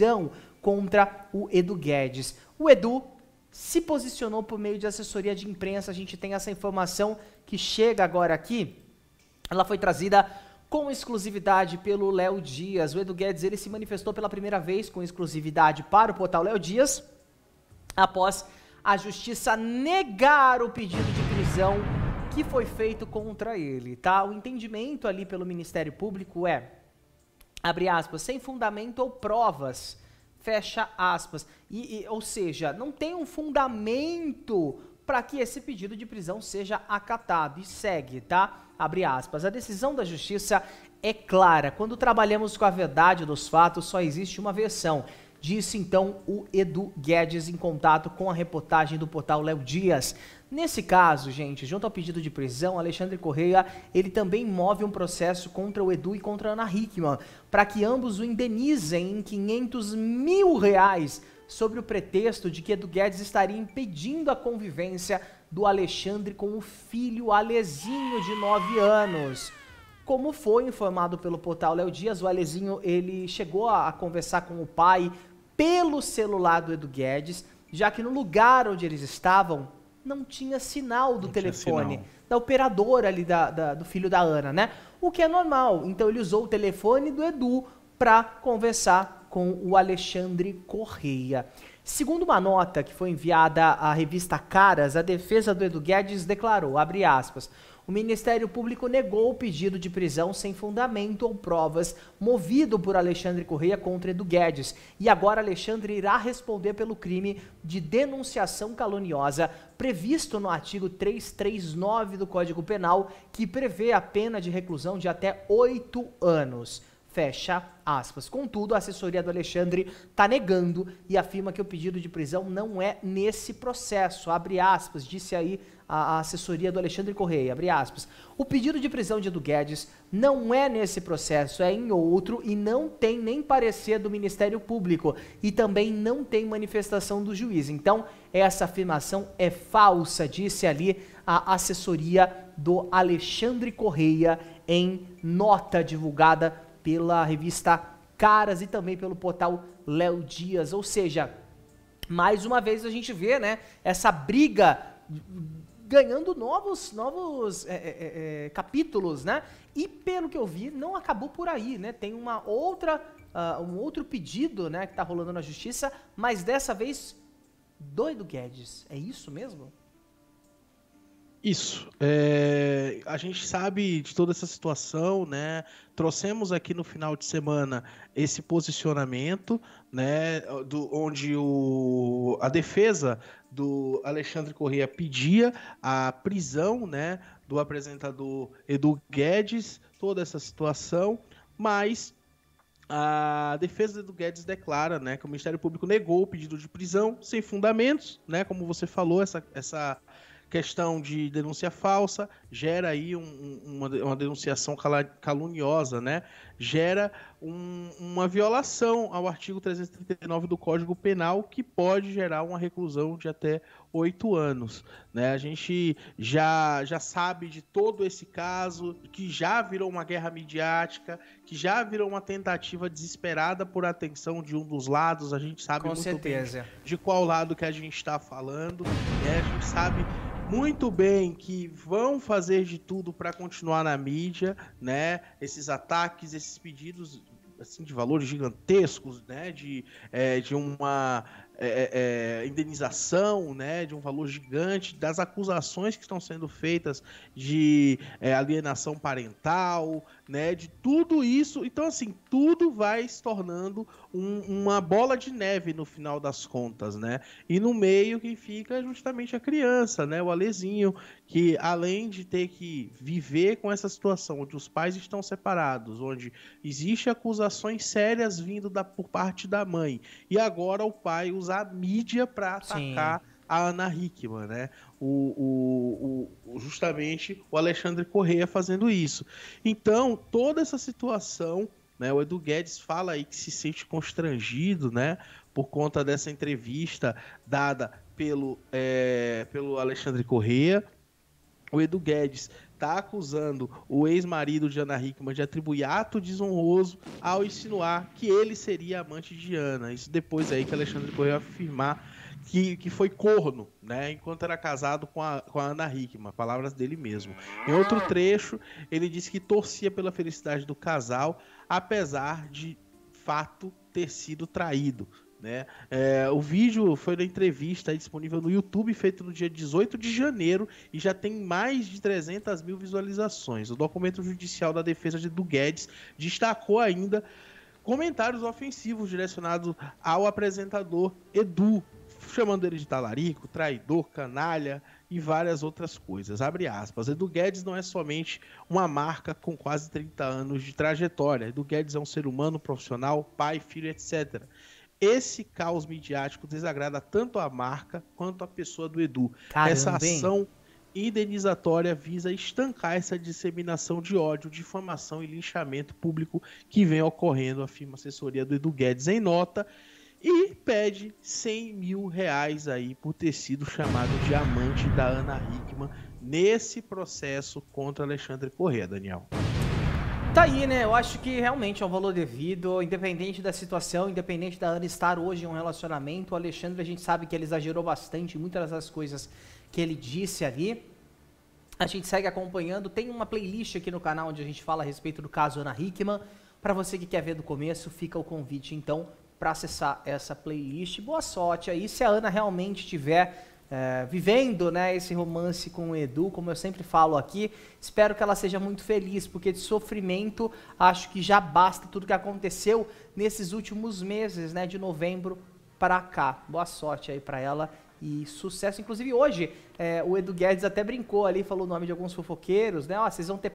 decisão contra o Edu Guedes. O Edu se posicionou por meio de assessoria de imprensa, a gente tem essa informação que chega agora aqui. Ela foi trazida com exclusividade pelo Léo Dias. O Edu Guedes ele se manifestou pela primeira vez com exclusividade para o portal Léo Dias após a justiça negar o pedido de prisão que foi feito contra ele, tá? O entendimento ali pelo Ministério Público é abre aspas, sem fundamento ou provas, fecha aspas. E, e ou seja, não tem um fundamento para que esse pedido de prisão seja acatado. E segue, tá? Abre aspas. A decisão da justiça é clara. Quando trabalhamos com a verdade dos fatos, só existe uma versão disse então o Edu Guedes em contato com a reportagem do portal Léo Dias. Nesse caso, gente, junto ao pedido de prisão, Alexandre Correia, ele também move um processo contra o Edu e contra a Ana Hickman, para que ambos o indenizem em 500 mil reais, sobre o pretexto de que Edu Guedes estaria impedindo a convivência do Alexandre com o filho Alezinho, de 9 anos. Como foi informado pelo portal Léo Dias, o Alezinho ele chegou a conversar com o pai pelo celular do Edu Guedes, já que no lugar onde eles estavam não tinha sinal do não telefone sinal. da operadora ali da, da, do filho da Ana, né? O que é normal. Então ele usou o telefone do Edu para conversar com o Alexandre Correia. Segundo uma nota que foi enviada à revista Caras, a defesa do Edu Guedes declarou, abre aspas, o Ministério Público negou o pedido de prisão sem fundamento ou provas, movido por Alexandre Correia contra Edu Guedes. E agora Alexandre irá responder pelo crime de denunciação caluniosa, previsto no artigo 339 do Código Penal, que prevê a pena de reclusão de até oito anos. Fecha aspas. Contudo, a assessoria do Alexandre está negando e afirma que o pedido de prisão não é nesse processo. Abre aspas, disse aí a, assessoria do Alexandre Correia. Abre aspas. O pedido de prisão de Edu Guedes não é nesse processo, é em outro e não tem nem parecer do Ministério Público e também não tem manifestação do juiz. Então, essa afirmação é falsa, disse ali a assessoria do Alexandre Correia em nota divulgada pela revista Caras e também pelo portal Léo Dias. Ou seja, mais uma vez a gente vê né, essa briga ganhando novos, novos é, é, é, é capítulos, né? E pelo que eu vi, não acabou por aí, né? Tem uma outra, uh, um outro pedido, né, que está rolando na justiça, mas dessa vez doido Guedes. É isso mesmo? Isso. É, a gente sabe de toda essa situação, né? Trouxemos aqui no final de semana esse posicionamento, né? Do, onde o, a defesa do Alexandre Corrêa pedia a prisão, né? Do apresentador Edu Guedes, toda essa situação, mas a defesa do Guedes declara né, que o Ministério Público negou o pedido de prisão sem fundamentos, né? Como você falou, essa, essa questão de denúncia falsa gera aí um, uma, uma, denunciação caluniosa, né? Gera um, uma violação ao artigo 339 do Código Penal que pode gerar uma reclusão de até oito anos. Né? A gente já, já sabe de todo esse caso, que já virou uma guerra midiática, que já virou uma tentativa desesperada por atenção de um dos lados. A gente sabe Com muito certeza. bem de qual lado que a gente está falando. Né? A gente sabe muito bem que vão fazer de tudo para continuar na mídia, né? Esses ataques, esses pedidos assim de valores gigantescos, né? De, é, de uma é, é, é, indenização né, de um valor gigante, das acusações que estão sendo feitas de é, alienação parental, né, de tudo isso. Então, assim, tudo vai se tornando um, uma bola de neve no final das contas, né? E no meio quem fica é justamente a criança, né? O Alezinho, que além de ter que viver com essa situação onde os pais estão separados, onde existe acusações sérias vindo da, por parte da mãe, e agora o pai usa usar a mídia para atacar Sim. a Ana Hickman, né? O, o, o, justamente o Alexandre Correia fazendo isso. Então, toda essa situação, né? O Edu Guedes fala aí que se sente constrangido, né? Por conta dessa entrevista dada pelo, é, pelo Alexandre Correia. O Edu Guedes está acusando o ex-marido de Ana Hickman de atribuir ato desonroso ao insinuar que ele seria amante de Ana. Isso depois aí que Alexandre Correia afirmar que, que foi corno, né? Enquanto era casado com a, com a Ana Hickman, palavras dele mesmo. Em outro trecho, ele disse que torcia pela felicidade do casal, apesar de fato ter sido traído. Né? É, o vídeo foi na entrevista disponível no YouTube, feito no dia 18 de janeiro, e já tem mais de 300 mil visualizações. O documento judicial da defesa de, do Guedes destacou ainda comentários ofensivos direcionados ao apresentador Edu, chamando ele de talarico, traidor, canalha e várias outras coisas. Abre aspas. Edu Guedes não é somente uma marca com quase 30 anos de trajetória. Edu Guedes é um ser humano, profissional, pai, filho, etc. Esse caos midiático desagrada tanto a marca quanto a pessoa do Edu. Caramba, Essa ação indenizatória visa estancar essa disseminação de ódio, difamação e linchamento público que vem ocorrendo, afirma a assessoria do Edu Guedes em nota. E pede 100 mil reais aí por ter sido chamado de amante da Ana Hickman nesse processo contra Alexandre Corrêa, Daniel. Tá aí, né? Eu acho que realmente é o um valor devido, independente da situação, independente da Ana estar hoje em um relacionamento. O Alexandre, a gente sabe que ele exagerou bastante muitas das coisas que ele disse ali. A gente segue acompanhando. Tem uma playlist aqui no canal onde a gente fala a respeito do caso Ana Hickman. Para você que quer ver do começo, fica o convite então para acessar essa playlist. Boa sorte aí. Se a Ana realmente tiver é, vivendo né, esse romance com o Edu, como eu sempre falo aqui. Espero que ela seja muito feliz, porque de sofrimento acho que já basta tudo que aconteceu nesses últimos meses, né, de novembro para cá. Boa sorte aí para ela e sucesso. Inclusive hoje é, o Edu Guedes até brincou ali, falou o nome de alguns fofoqueiros, né? Ó, vocês vão ter